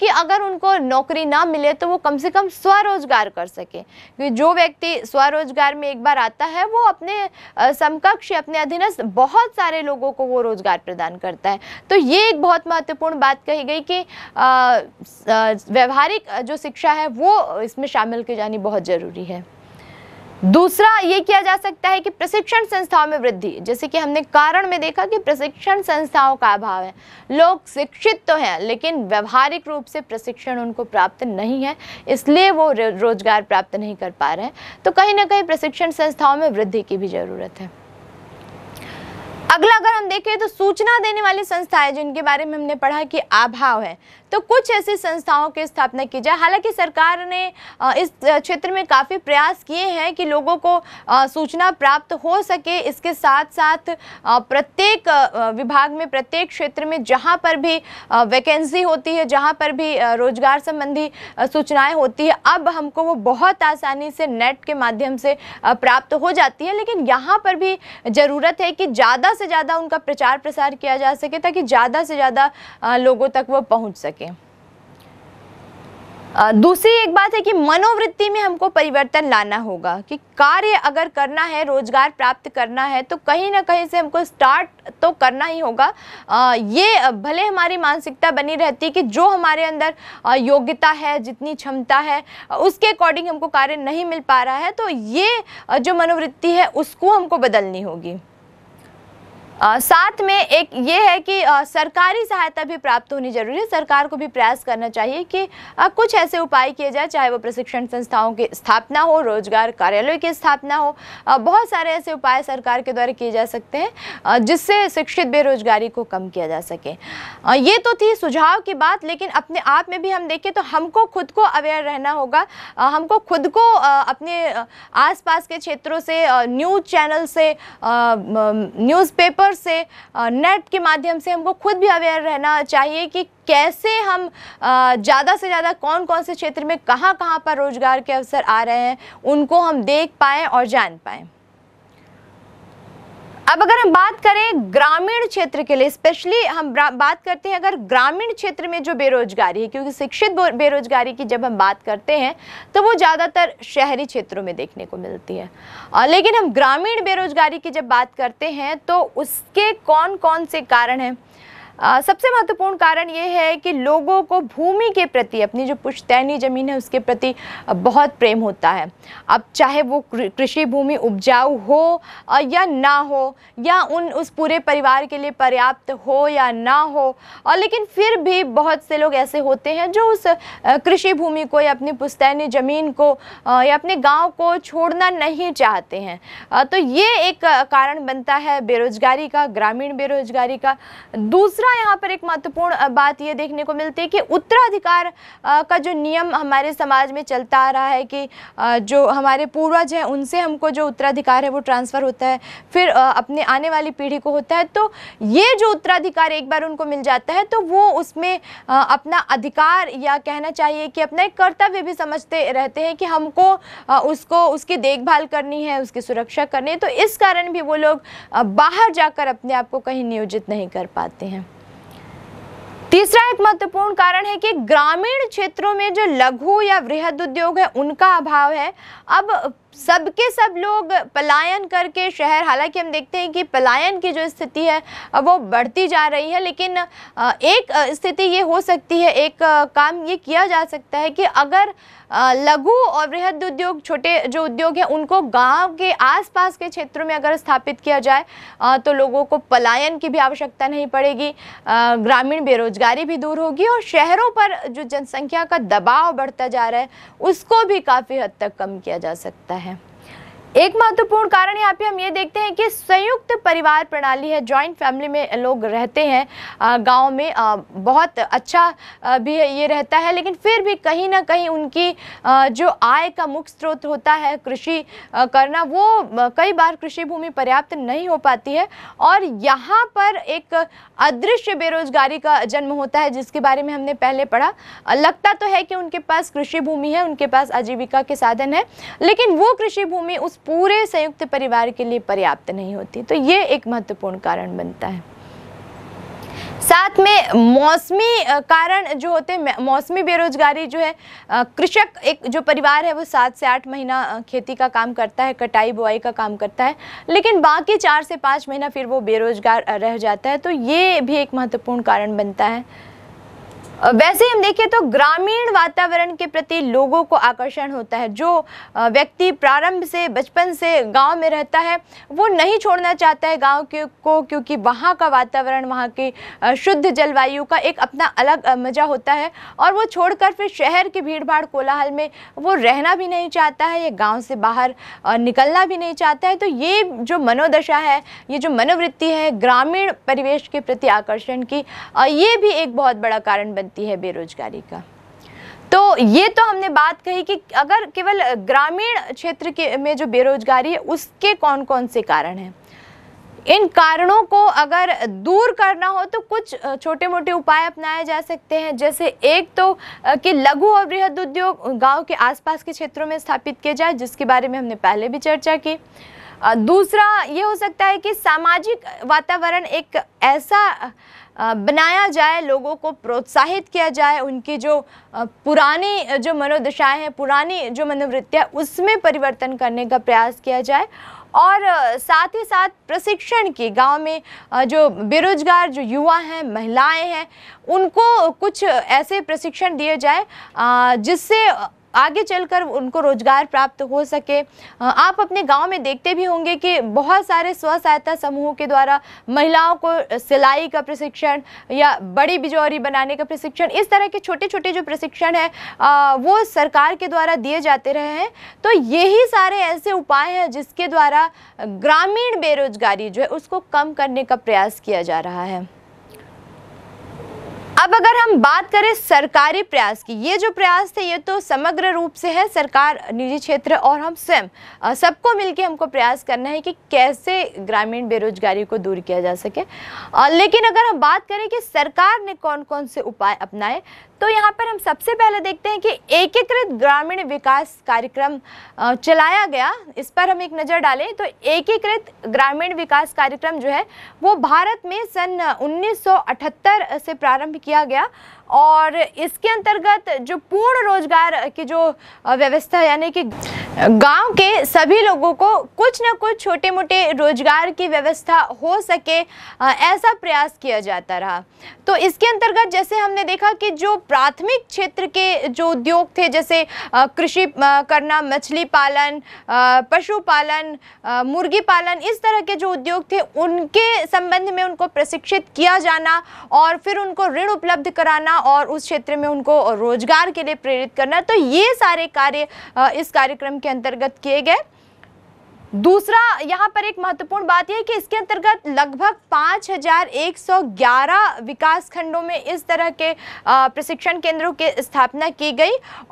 कि अगर उनको नौकरी ना मिले तो वो कम से कम स्वरोजगार कर सके जो व्यक्ति स्वरोजगार में एक बार आता है वो अपने समकक्ष अपने अधीनस्थ बहुत सारे लोगों को वो रोज़गार प्रदान करता है तो ये एक बहुत महत्वपूर्ण बात कही गई कि व्यवहारिक जो शिक्षा है वो इसमें शामिल की जानी बहुत ज़रूरी है दूसरा ये किया जा सकता है कि प्रशिक्षण संस्थाओं में वृद्धि जैसे कि हमने कारण में देखा कि प्रशिक्षण संस्थाओं का अभाव है लोग शिक्षित तो हैं लेकिन व्यवहारिक रूप से प्रशिक्षण उनको प्राप्त नहीं है इसलिए वो रोजगार प्राप्त नहीं कर पा रहे हैं तो कहीं ना कहीं प्रशिक्षण संस्थाओं में वृद्धि की भी ज़रूरत है अगला अगर हम देखें तो सूचना देने वाली संस्थाएं जिनके बारे में हमने पढ़ा कि अभाव है तो कुछ ऐसी संस्थाओं की स्थापना की जाए हालांकि सरकार ने इस क्षेत्र में काफ़ी प्रयास किए हैं कि लोगों को सूचना प्राप्त हो सके इसके साथ साथ प्रत्येक विभाग में प्रत्येक क्षेत्र में जहाँ पर भी वैकेंसी होती है जहाँ पर भी रोजगार संबंधी सूचनाएं होती है अब हमको वो बहुत आसानी से नेट के माध्यम से प्राप्त हो जाती है लेकिन यहाँ पर भी ज़रूरत है कि ज़्यादा से ज़्यादा उनका प्रचार प्रसार किया जा सके ताकि ज़्यादा से ज़्यादा लोगों तक वो पहुँच सके सके दूसरी एक बात है कि मनोवृत्ति में हमको परिवर्तन लाना होगा कि कार्य अगर करना है रोजगार प्राप्त करना है तो कहीं ना कहीं से हमको स्टार्ट तो करना ही होगा ये भले हमारी मानसिकता बनी रहती है कि जो हमारे अंदर योग्यता है जितनी क्षमता है उसके अकॉर्डिंग हमको कार्य नहीं मिल पा रहा है तो ये जो मनोवृत्ति है उसको हमको बदलनी होगी आ, साथ में एक ये है कि आ, सरकारी सहायता भी प्राप्त होनी जरूरी है सरकार को भी प्रयास करना चाहिए कि आ, कुछ ऐसे उपाय किए जाए चाहे वो प्रशिक्षण संस्थाओं की स्थापना हो रोजगार कार्यालय की स्थापना हो आ, बहुत सारे ऐसे उपाय सरकार के द्वारा किए जा सकते हैं जिससे शिक्षित बेरोजगारी को कम किया जा सके आ, ये तो थी सुझाव की बात लेकिन अपने आप में भी हम देखें तो हमको खुद को अवेयर रहना होगा आ, हमको खुद को आ, अपने आस के क्षेत्रों से न्यूज़ चैनल से न्यूज़पेपर ऊपर से नेट के माध्यम से हमको खुद भी अवेयर रहना चाहिए कि कैसे हम ज़्यादा से ज़्यादा कौन कौन से क्षेत्र में कहाँ कहाँ पर रोज़गार के अवसर आ रहे हैं उनको हम देख पाएँ और जान पाएँ अब अगर हम बात करें ग्रामीण क्षेत्र के लिए स्पेशली हम बात करते हैं अगर ग्रामीण क्षेत्र में जो बेरोजगारी है क्योंकि शिक्षित बेरोजगारी की जब हम बात करते हैं तो वो ज़्यादातर शहरी क्षेत्रों में देखने को मिलती है और लेकिन हम ग्रामीण बेरोजगारी की जब बात करते हैं तो उसके कौन कौन से कारण हैं आ, सबसे महत्वपूर्ण कारण ये है कि लोगों को भूमि के प्रति अपनी जो पुश्तैनी ज़मीन है उसके प्रति बहुत प्रेम होता है अब चाहे वो कृषि भूमि उपजाऊ हो या ना हो या उन उस पूरे परिवार के लिए पर्याप्त हो या ना हो और लेकिन फिर भी बहुत से लोग ऐसे होते हैं जो उस कृषि भूमि को या अपनी पुश्तैनी ज़मीन को या अपने गाँव को छोड़ना नहीं चाहते हैं तो ये एक कारण बनता है बेरोज़गारी का ग्रामीण बेरोज़गारी का दूसरा दूसरा यहाँ पर एक महत्वपूर्ण बात ये देखने को मिलती है कि उत्तराधिकार का जो नियम हमारे समाज में चलता आ रहा है कि जो हमारे पूर्वज हैं उनसे हमको जो उत्तराधिकार है वो ट्रांसफ़र होता है फिर अपने आने वाली पीढ़ी को होता है तो ये जो उत्तराधिकार एक बार उनको मिल जाता है तो वो उसमें अपना अधिकार या कहना चाहिए कि अपना एक कर्तव्य भी समझते रहते हैं कि हमको उसको उसकी देखभाल करनी है उसकी सुरक्षा करनी है तो इस कारण भी वो लोग बाहर जाकर अपने आप को कहीं नियोजित नहीं कर पाते हैं तीसरा एक महत्वपूर्ण कारण है कि ग्रामीण क्षेत्रों में जो लघु या वृहद उद्योग है उनका अभाव है अब सबके सब लोग पलायन करके शहर हालांकि हम देखते हैं कि पलायन की जो स्थिति है वो बढ़ती जा रही है लेकिन एक स्थिति ये हो सकती है एक काम ये किया जा सकता है कि अगर लघु और वृहद उद्योग छोटे जो उद्योग हैं उनको गांव के आसपास के क्षेत्रों में अगर स्थापित किया जाए तो लोगों को पलायन की भी आवश्यकता नहीं पड़ेगी ग्रामीण बेरोजगारी भी दूर होगी और शहरों पर जो जनसंख्या का दबाव बढ़ता जा रहा है उसको भी काफ़ी हद तक कम किया जा सकता है एक महत्वपूर्ण कारण यहाँ पे हम ये देखते हैं कि संयुक्त परिवार प्रणाली है जॉइंट फैमिली में लोग रहते हैं गांव में बहुत अच्छा भी ये रहता है लेकिन फिर भी कहीं ना कहीं उनकी जो आय का मुख्य स्रोत होता है कृषि करना वो कई बार कृषि भूमि पर्याप्त नहीं हो पाती है और यहाँ पर एक अदृश्य बेरोजगारी का जन्म होता है जिसके बारे में हमने पहले पढ़ा लगता तो है कि उनके पास कृषि भूमि है उनके पास आजीविका के साधन है लेकिन वो कृषि भूमि उस पूरे संयुक्त परिवार के लिए पर्याप्त नहीं होती तो ये एक महत्वपूर्ण कारण बनता है साथ में मौसमी कारण जो होते हैं मौसमी बेरोजगारी जो है कृषक एक जो परिवार है वो सात से आठ महीना खेती का काम करता है कटाई बुआई का काम करता है लेकिन बाकी चार से पाँच महीना फिर वो बेरोजगार रह जाता है तो ये भी एक महत्वपूर्ण कारण बनता है वैसे हम देखें तो ग्रामीण वातावरण के प्रति लोगों को आकर्षण होता है जो व्यक्ति प्रारंभ से बचपन से गांव में रहता है वो नहीं छोड़ना चाहता है गांव के को क्योंकि वहाँ का वातावरण वहाँ की शुद्ध जलवायु का एक अपना अलग मज़ा होता है और वो छोड़कर फिर शहर की भीड़ भाड़ कोलाहल में वो रहना भी नहीं चाहता है ये गाँव से बाहर निकलना भी नहीं चाहता है तो ये जो मनोदशा है ये जो मनोवृत्ति है ग्रामीण परिवेश के प्रति आकर्षण की ये भी एक बहुत बड़ा कारण बनता होती है बेरोजगारी का तो ये तो हमने बात कही कि अगर केवल ग्रामीण क्षेत्र के में जो बेरोजगारी है उसके कौन कौन से कारण हैं इन कारणों को अगर दूर करना हो तो कुछ छोटे मोटे उपाय अपनाए जा सकते हैं जैसे एक तो कि लघु और वृहद उद्योग गांव के आसपास के क्षेत्रों में स्थापित किए जाए जिसके बारे में हमने पहले भी चर्चा की दूसरा ये हो सकता है कि सामाजिक वातावरण एक ऐसा बनाया जाए लोगों को प्रोत्साहित किया जाए उनकी जो पुरानी जो मनोदशाएं हैं पुरानी जो मनोवृत्तियाँ उसमें परिवर्तन करने का प्रयास किया जाए और साथ ही साथ प्रशिक्षण की गांव में जो बेरोजगार जो युवा हैं महिलाएं हैं उनको कुछ ऐसे प्रशिक्षण दिए जाए जिससे आगे चलकर उनको रोजगार प्राप्त हो सके आप अपने गांव में देखते भी होंगे कि बहुत सारे स्व सहायता समूहों के द्वारा महिलाओं को सिलाई का प्रशिक्षण या बड़ी बिजौरी बनाने का प्रशिक्षण इस तरह के छोटे छोटे जो प्रशिक्षण है वो सरकार के द्वारा दिए जाते रहे हैं तो यही सारे ऐसे उपाय हैं जिसके द्वारा ग्रामीण बेरोजगारी जो है उसको कम करने का प्रयास किया जा रहा है अब अगर हम बात करें सरकारी प्रयास की ये जो प्रयास थे ये तो समग्र रूप से है सरकार निजी क्षेत्र और हम स्वयं सबको मिलकर हमको प्रयास करना है कि कैसे ग्रामीण बेरोजगारी को दूर किया जा सके लेकिन अगर हम बात करें कि सरकार ने कौन कौन से उपाय अपनाए तो यहाँ पर हम सबसे पहले देखते हैं कि एकीकृत ग्रामीण विकास कार्यक्रम चलाया गया इस पर हम एक नज़र डालें तो एकीकृत ग्रामीण विकास कार्यक्रम जो है वो भारत में सन 1978 से प्रारंभ किया गया और इसके अंतर्गत जो पूर्ण रोजगार की जो व्यवस्था यानी कि गांव के सभी लोगों को कुछ ना कुछ छोटे मोटे रोजगार की व्यवस्था हो सके ऐसा प्रयास किया जाता रहा तो इसके अंतर्गत जैसे हमने देखा कि जो प्राथमिक क्षेत्र के जो उद्योग थे जैसे कृषि करना मछली पालन पशुपालन मुर्गी पालन इस तरह के जो उद्योग थे उनके संबंध में उनको प्रशिक्षित किया जाना और फिर उनको ऋण उपलब्ध कराना करना और उस क्षेत्र में उनको रोजगार के लिए प्रेरित करना तो ये सारे कार्य इस कार्यक्रम के अंतर्गत किए गए दूसरा यहाँ पर एक महत्वपूर्ण बात यह कि इसके अंतर्गत लगभग 5,111 विकास खंडों में इस तरह के प्रशिक्षण केंद्रों की के स्थापना की गई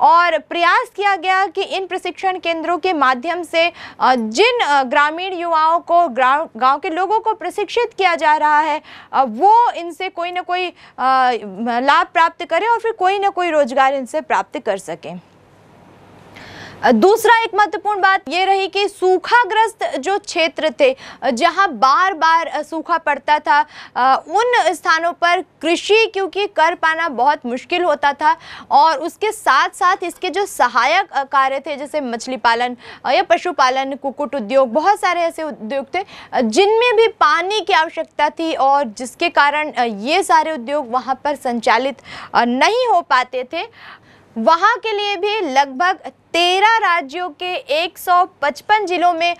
और प्रयास किया गया कि इन प्रशिक्षण केंद्रों के माध्यम से जिन ग्रामीण युवाओं को गांव के लोगों को प्रशिक्षित किया जा रहा है वो इनसे कोई ना कोई लाभ प्राप्त करें और फिर कोई ना कोई रोजगार इनसे प्राप्त कर सकें दूसरा एक महत्वपूर्ण बात ये रही कि सूखाग्रस्त जो क्षेत्र थे जहां बार बार सूखा पड़ता था उन स्थानों पर कृषि क्योंकि कर पाना बहुत मुश्किल होता था और उसके साथ साथ इसके जो सहायक कार्य थे जैसे मछली पालन या पशुपालन कुकुट उद्योग बहुत सारे ऐसे उद्योग थे जिनमें भी पानी की आवश्यकता थी और जिसके कारण ये सारे उद्योग वहाँ पर संचालित नहीं हो पाते थे वहाँ के लिए भी लगभग तेरह राज्यों के 155 जिलों में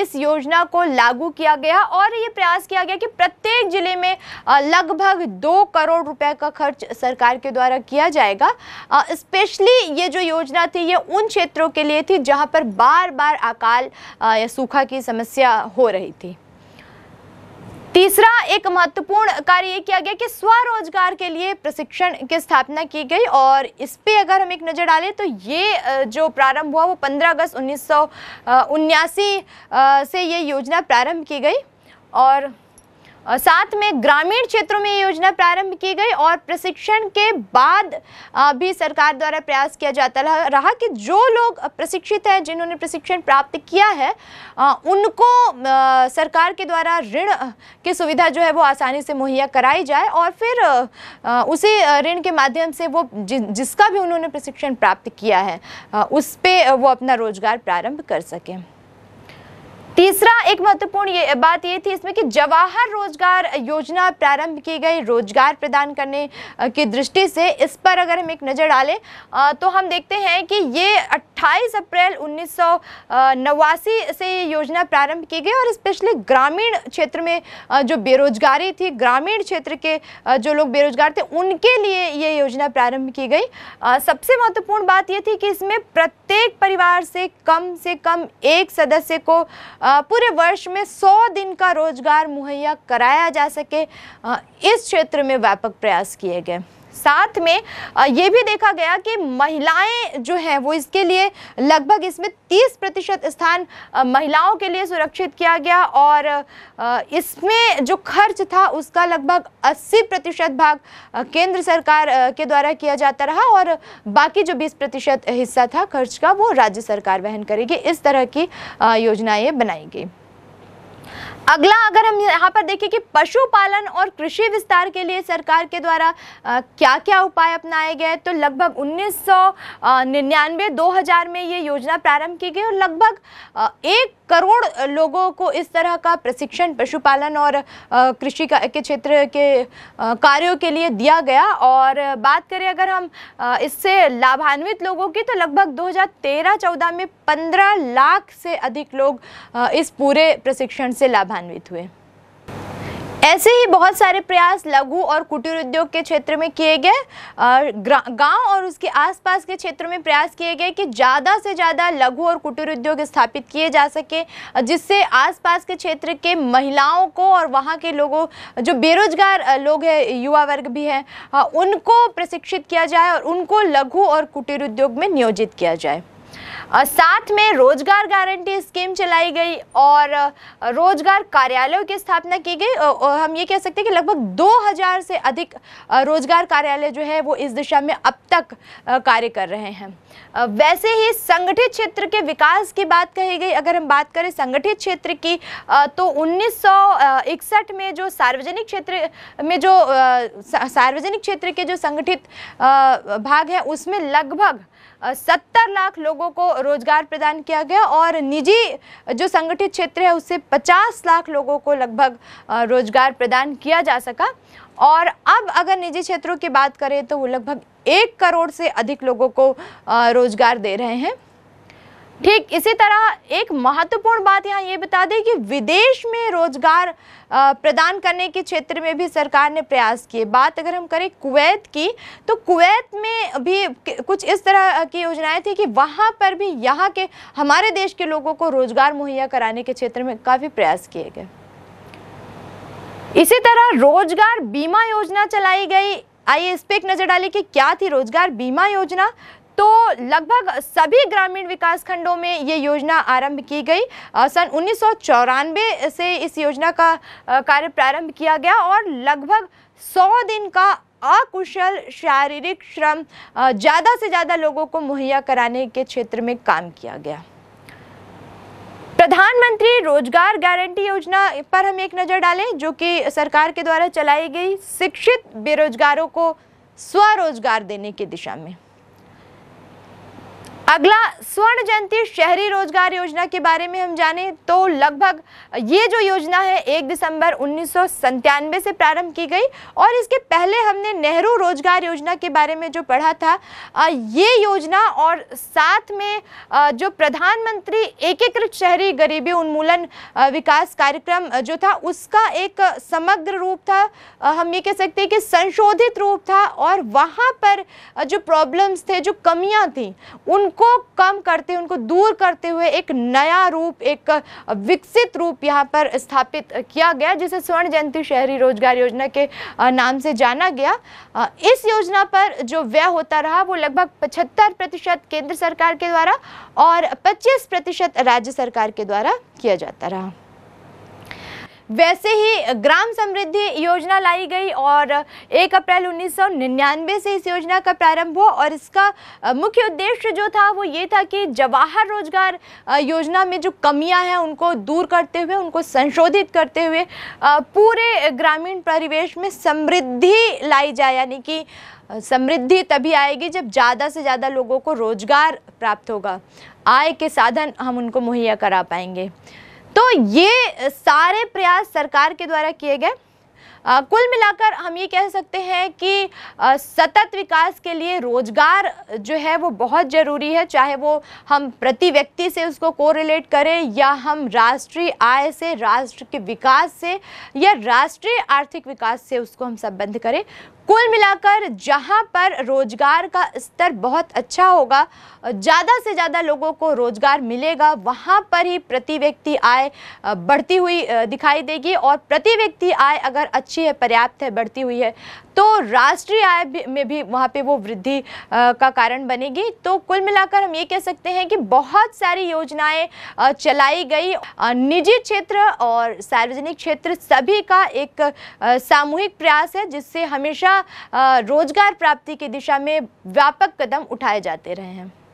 इस योजना को लागू किया गया और ये प्रयास किया गया कि प्रत्येक जिले में लगभग दो करोड़ रुपए का खर्च सरकार के द्वारा किया जाएगा स्पेशली ये जो योजना थी ये उन क्षेत्रों के लिए थी जहाँ पर बार बार अकाल या सूखा की समस्या हो रही थी तीसरा एक महत्वपूर्ण कार्य ये किया गया कि स्वरोजगार के लिए प्रशिक्षण की स्थापना की गई और इस पर अगर हम एक नज़र डालें तो ये जो प्रारंभ हुआ वो 15 अगस्त उन्नीस से ये योजना प्रारंभ की गई और साथ में ग्रामीण क्षेत्रों में ये योजना प्रारंभ की गई और प्रशिक्षण के बाद भी सरकार द्वारा प्रयास किया जाता रहा कि जो लोग प्रशिक्षित हैं जिन्होंने प्रशिक्षण प्राप्त किया है उनको सरकार के द्वारा ऋण की सुविधा जो है वो आसानी से मुहैया कराई जाए और फिर उसी ऋण के माध्यम से वो जिसका भी उन्होंने प्रशिक्षण प्राप्त किया है उस पर वो अपना रोजगार प्रारंभ कर सकें तीसरा एक महत्वपूर्ण ये बात ये थी इसमें कि जवाहर रोजगार योजना प्रारंभ की गई रोजगार प्रदान करने की दृष्टि से इस पर अगर हम एक नज़र डालें तो हम देखते हैं कि ये 28 अप्रैल उन्नीस से ये योजना प्रारंभ की गई और स्पेशली ग्रामीण क्षेत्र में जो बेरोजगारी थी ग्रामीण क्षेत्र के जो लोग बेरोजगार थे उनके लिए ये योजना प्रारंभ की गई सबसे महत्वपूर्ण बात ये थी कि इसमें प्रत्येक परिवार से कम से कम एक सदस्य को पूरे वर्ष में 100 दिन का रोजगार मुहैया कराया जा सके इस क्षेत्र में व्यापक प्रयास किए गए साथ में ये भी देखा गया कि महिलाएं जो हैं वो इसके लिए लगभग इसमें 30 प्रतिशत स्थान महिलाओं के लिए सुरक्षित किया गया और इसमें जो खर्च था उसका लगभग 80 प्रतिशत भाग केंद्र सरकार के द्वारा किया जाता रहा और बाकी जो 20 प्रतिशत हिस्सा था खर्च का वो राज्य सरकार वहन करेगी इस तरह की योजनाएँ बनाई गई अगला अगर हम यहाँ पर देखें कि पशुपालन और कृषि विस्तार के लिए सरकार के द्वारा क्या क्या उपाय अपनाए गए तो लगभग उन्नीस सौ में ये योजना प्रारंभ की गई और लगभग एक करोड़ लोगों को इस तरह का प्रशिक्षण पशुपालन और कृषि के क्षेत्र के कार्यों के लिए दिया गया और बात करें अगर हम इससे लाभान्वित लोगों की तो लगभग 2013-14 में 15 लाख से अधिक लोग इस पूरे प्रशिक्षण से लाभान्वित हुए ऐसे ही बहुत सारे प्रयास लघु और कुटीर उद्योग के क्षेत्र में किए गए गांव और उसके आसपास के क्षेत्र में प्रयास किए गए कि ज़्यादा से ज़्यादा लघु और कुटीर उद्योग स्थापित किए जा सके जिससे आसपास के क्षेत्र के महिलाओं को और वहाँ के लोगों जो बेरोजगार लोग हैं युवा वर्ग भी हैं उनको प्रशिक्षित किया जाए और उनको लघु और कुटीर उद्योग में नियोजित किया जाए साथ में रोजगार गारंटी स्कीम चलाई गई और रोजगार कार्यालयों की स्थापना की गई हम ये कह सकते हैं कि लगभग 2000 से अधिक रोजगार कार्यालय जो है वो इस दिशा में अब तक कार्य कर रहे हैं वैसे ही संगठित क्षेत्र के विकास की बात कही गई अगर हम बात करें संगठित क्षेत्र की तो उन्नीस में जो सार्वजनिक क्षेत्र में जो सार्वजनिक क्षेत्र के जो संगठित भाग है उसमें लगभग सत्तर लाख लोगों को रोजगार प्रदान किया गया और निजी जो संगठित क्षेत्र है उससे पचास लाख लोगों को लगभग रोजगार प्रदान किया जा सका और अब अगर निजी क्षेत्रों की बात करें तो वो लगभग एक करोड़ से अधिक लोगों को रोजगार दे रहे हैं ठीक इसी तरह एक महत्वपूर्ण बात यहाँ ये बता दें कि विदेश में रोजगार प्रदान करने के क्षेत्र में भी सरकार ने प्रयास किए बात अगर हम करें कुवैत की तो कुवैत में भी कुछ इस तरह की योजनाएं थी कि वहाँ पर भी यहाँ के हमारे देश के लोगों को रोजगार मुहैया कराने के क्षेत्र में काफ़ी प्रयास किए गए इसी तरह रोजगार बीमा योजना चलाई गई आइए इस पर एक नज़र डालें कि क्या थी रोजगार बीमा योजना तो लगभग सभी ग्रामीण विकास खंडों में ये योजना आरंभ की गई सन उन्नीस से इस योजना का कार्य प्रारंभ किया गया और लगभग 100 दिन का अकुशल शारीरिक श्रम ज़्यादा से ज़्यादा लोगों को मुहैया कराने के क्षेत्र में काम किया गया प्रधानमंत्री रोजगार गारंटी योजना पर हम एक नज़र डालें जो कि सरकार के द्वारा चलाई गई शिक्षित बेरोजगारों को स्वरोजगार देने की दिशा में अगला स्वर्ण जयंती शहरी रोजगार योजना के बारे में हम जाने तो लगभग ये जो योजना है एक दिसंबर उन्नीस से प्रारंभ की गई और इसके पहले हमने नेहरू रोजगार योजना के बारे में जो पढ़ा था ये योजना और साथ में जो प्रधानमंत्री एकीकृत शहरी गरीबी उन्मूलन विकास कार्यक्रम जो था उसका एक समग्र रूप था हम ये कह सकते हैं कि संशोधित रूप था और वहाँ पर जो प्रॉब्लम्स थे जो कमियाँ थी उन उनको कम करते हुए उनको दूर करते हुए एक नया रूप एक विकसित रूप यहाँ पर स्थापित किया गया जिसे स्वर्ण जयंती शहरी रोजगार योजना के नाम से जाना गया इस योजना पर जो व्यय होता रहा वो लगभग पचहत्तर प्रतिशत केंद्र सरकार के द्वारा और पच्चीस प्रतिशत राज्य सरकार के द्वारा किया जाता रहा वैसे ही ग्राम समृद्धि योजना लाई गई और 1 अप्रैल 1999 से इस योजना का प्रारंभ हो और इसका मुख्य उद्देश्य जो था वो ये था कि जवाहर रोजगार योजना में जो कमियां हैं उनको दूर करते हुए उनको संशोधित करते हुए पूरे ग्रामीण परिवेश में समृद्धि लाई जाए यानी कि समृद्धि तभी आएगी जब ज़्यादा से ज़्यादा लोगों को रोजगार प्राप्त होगा आय के साधन हम उनको मुहैया करा पाएंगे तो ये सारे प्रयास सरकार के द्वारा किए गए कुल मिलाकर हम ये कह सकते हैं कि सतत विकास के लिए रोजगार जो है वो बहुत ज़रूरी है चाहे वो हम प्रति व्यक्ति से उसको कोरिलेट करें या हम राष्ट्रीय आय से राष्ट्र के विकास से या राष्ट्रीय आर्थिक विकास से उसको हम संबंध करें कुल मिलाकर जहां पर रोजगार का स्तर बहुत अच्छा होगा ज़्यादा से ज़्यादा लोगों को रोजगार मिलेगा वहां पर ही प्रति व्यक्ति आय बढ़ती हुई दिखाई देगी और प्रति व्यक्ति आय अगर अच्छी है पर्याप्त है बढ़ती हुई है तो राष्ट्रीय आय में भी वहाँ पे वो वृद्धि का कारण बनेगी तो कुल मिलाकर हम ये कह सकते हैं कि बहुत सारी योजनाएँ चलाई गई निजी क्षेत्र और सार्वजनिक क्षेत्र सभी का एक सामूहिक प्रयास है जिससे हमेशा रोजगार प्राप्ति की दिशा में व्यापक कदम उठाए जाते रहे हैं